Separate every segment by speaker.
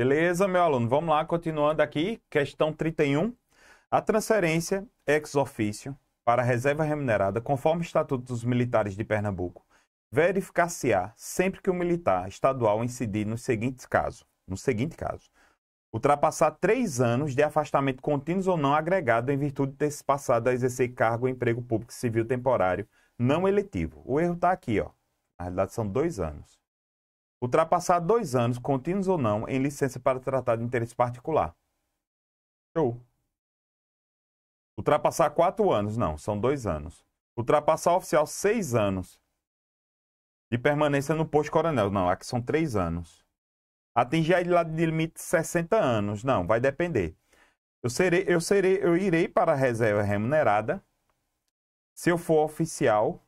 Speaker 1: Beleza, meu aluno? Vamos lá, continuando aqui, questão 31. A transferência ex ofício para reserva remunerada, conforme o Estatuto dos Militares de Pernambuco, verificar-se-á sempre que o militar estadual incidir no seguinte caso, no seguinte caso, ultrapassar três anos de afastamento contínuo ou não agregado em virtude de ter se passado a exercer cargo ou emprego público civil temporário não eletivo. O erro está aqui, ó. Na realidade, são dois anos. Ultrapassar dois anos, contínuos ou não, em licença para tratar de interesse particular. Show. Ultrapassar quatro anos, não, são dois anos. Ultrapassar oficial seis anos de permanência no posto coronel, não, aqui são três anos. Atingir a idade de limite 60 anos, não, vai depender. Eu serei, eu serei, eu irei para a reserva remunerada se eu for oficial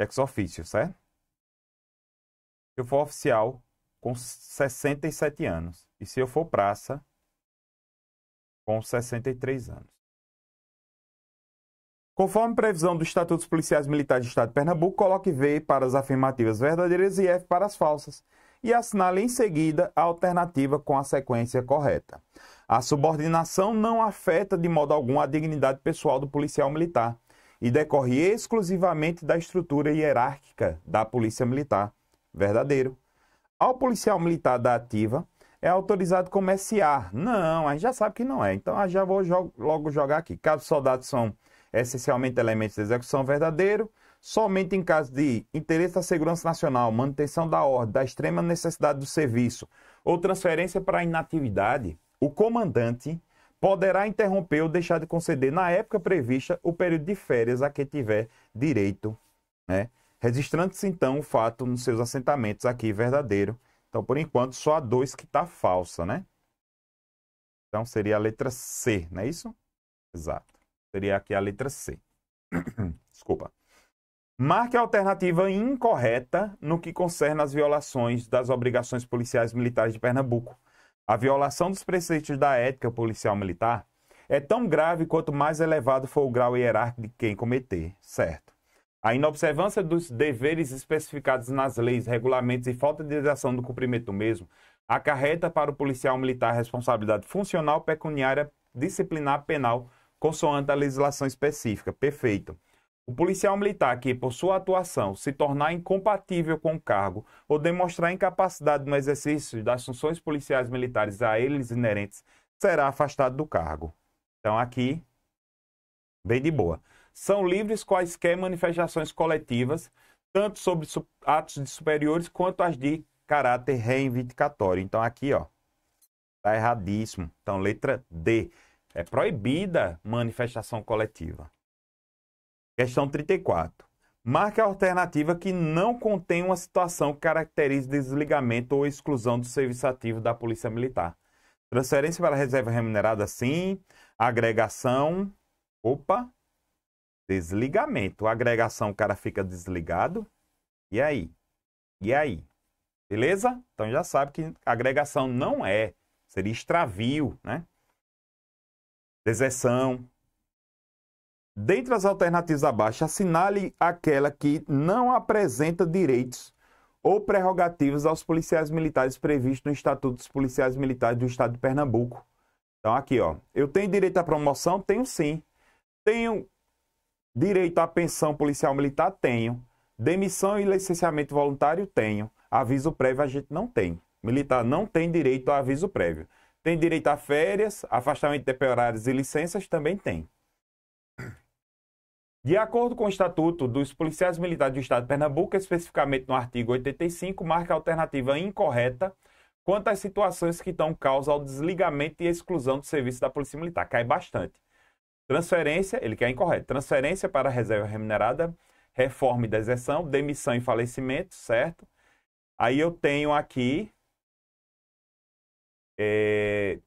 Speaker 1: ex ofício, certo? eu for oficial com 67 anos. E se eu for praça com 63 anos. Conforme previsão do Estatuto dos Policiais Militares do Estado de Pernambuco, coloque V para as afirmativas verdadeiras e F para as falsas e assinale em seguida a alternativa com a sequência correta. A subordinação não afeta de modo algum a dignidade pessoal do policial militar e decorre exclusivamente da estrutura hierárquica da Polícia Militar, Verdadeiro. Ao policial militar da ativa, é autorizado comerciar. Não, a gente já sabe que não é. Então, já vou logo jogar aqui. Caso soldados são essencialmente elementos de execução verdadeiro, somente em caso de interesse da segurança nacional, manutenção da ordem, da extrema necessidade do serviço ou transferência para inatividade, o comandante poderá interromper ou deixar de conceder na época prevista o período de férias a quem tiver direito, né? registrando-se então o fato nos seus assentamentos aqui verdadeiro. Então, por enquanto, só há dois que está falsa, né? Então, seria a letra C, não é isso? Exato. Seria aqui a letra C. Desculpa. Marque a alternativa incorreta no que concerne às violações das obrigações policiais militares de Pernambuco. A violação dos preceitos da ética policial militar é tão grave quanto mais elevado for o grau hierárquico de quem cometer, certo? A inobservância dos deveres especificados nas leis, regulamentos e falta de ação do cumprimento mesmo acarreta para o policial militar responsabilidade funcional, pecuniária, disciplinar, penal, consoante a legislação específica. Perfeito. O policial militar que, por sua atuação, se tornar incompatível com o cargo ou demonstrar incapacidade no exercício das funções policiais militares a eles inerentes, será afastado do cargo. Então, aqui, bem de boa são livres quaisquer manifestações coletivas, tanto sobre atos de superiores quanto as de caráter reivindicatório. Então aqui, ó, tá erradíssimo. Então letra D. É proibida manifestação coletiva. Questão 34. Marque a alternativa que não contém uma situação que caracterize desligamento ou exclusão do serviço ativo da Polícia Militar. Transferência para reserva remunerada, sim. Agregação. Opa, Desligamento. A agregação, o cara fica desligado. E aí? E aí? Beleza? Então já sabe que agregação não é. Seria extravio, né? Deserção. Dentre as alternativas abaixo, assinale aquela que não apresenta direitos ou prerrogativas aos policiais militares previstos no Estatuto dos Policiais Militares do Estado de Pernambuco. Então aqui, ó, eu tenho direito à promoção? Tenho sim. Tenho Direito à pensão policial militar tenho. Demissão e licenciamento voluntário tenho. Aviso prévio a gente não tem. Militar não tem direito a aviso prévio. Tem direito a férias, afastamento temporários e licenças também tem. De acordo com o Estatuto dos Policiais Militares do Estado de Pernambuco, especificamente no artigo 85, marca a alternativa incorreta quanto às situações que dão causa ao desligamento e exclusão do serviço da Polícia Militar. Cai bastante. Transferência, ele quer incorreto. Transferência para reserva remunerada, reforma e deserção, demissão e falecimento, certo? Aí eu tenho aqui é,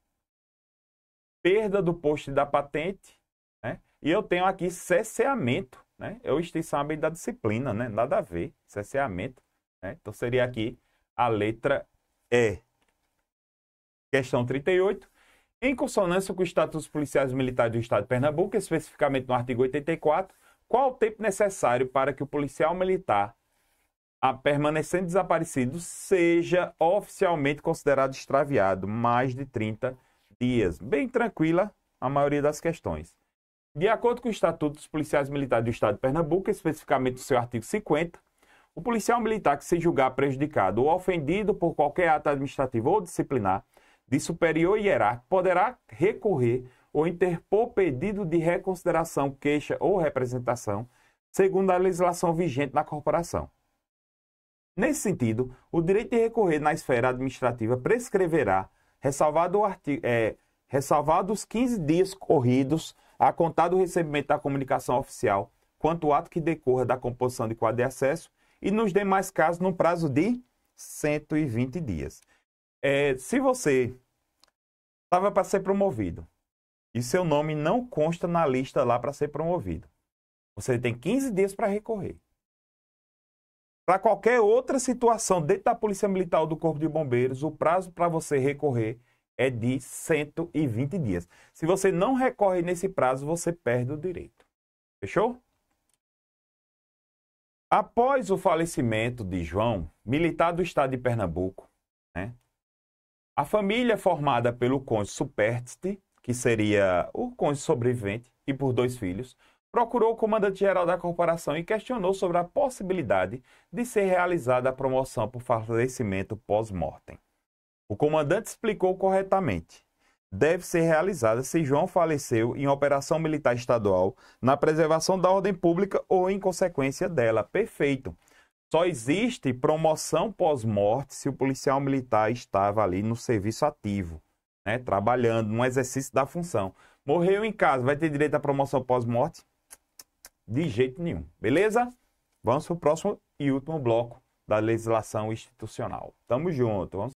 Speaker 1: perda do posto da patente, né? E eu tenho aqui cesseamento, né? Eu extinção da disciplina, né? Nada a ver, cesseamento. Né? Então seria aqui a letra E. Questão 38. Em consonância com o Estatuto dos Policiais Militares do Estado de Pernambuco, especificamente no artigo 84, qual o tempo necessário para que o policial militar a permanecendo desaparecido seja oficialmente considerado extraviado? Mais de 30 dias. Bem tranquila a maioria das questões. De acordo com o Estatuto dos Policiais Militares do Estado de Pernambuco, especificamente no seu artigo 50, o policial militar que se julgar prejudicado ou ofendido por qualquer ato administrativo ou disciplinar de superior hierárquico poderá recorrer ou interpor pedido de reconsideração, queixa ou representação, segundo a legislação vigente na corporação. Nesse sentido, o direito de recorrer na esfera administrativa prescreverá, ressalvado, artigo, é, ressalvado os 15 dias corridos a contar do recebimento da comunicação oficial, quanto ao ato que decorra da composição de quadro de acesso, e nos demais casos no prazo de 120 dias. É, se você estava para ser promovido e seu nome não consta na lista lá para ser promovido, você tem 15 dias para recorrer. Para qualquer outra situação dentro da Polícia Militar ou do Corpo de Bombeiros, o prazo para você recorrer é de 120 dias. Se você não recorre nesse prazo, você perde o direito. Fechou? Após o falecimento de João, militar do estado de Pernambuco, né, a família é formada pelo cônjuge Superstite, que seria o cônjuge sobrevivente, e por dois filhos, procurou o comandante-geral da corporação e questionou sobre a possibilidade de ser realizada a promoção por falecimento pós-mortem. O comandante explicou corretamente. Deve ser realizada se João faleceu em operação militar estadual, na preservação da ordem pública ou em consequência dela. Perfeito. Só existe promoção pós-morte se o policial militar estava ali no serviço ativo, né, trabalhando, no exercício da função. Morreu em casa, vai ter direito à promoção pós-morte? De jeito nenhum, beleza? Vamos para o próximo e último bloco da legislação institucional. Tamo junto, vamos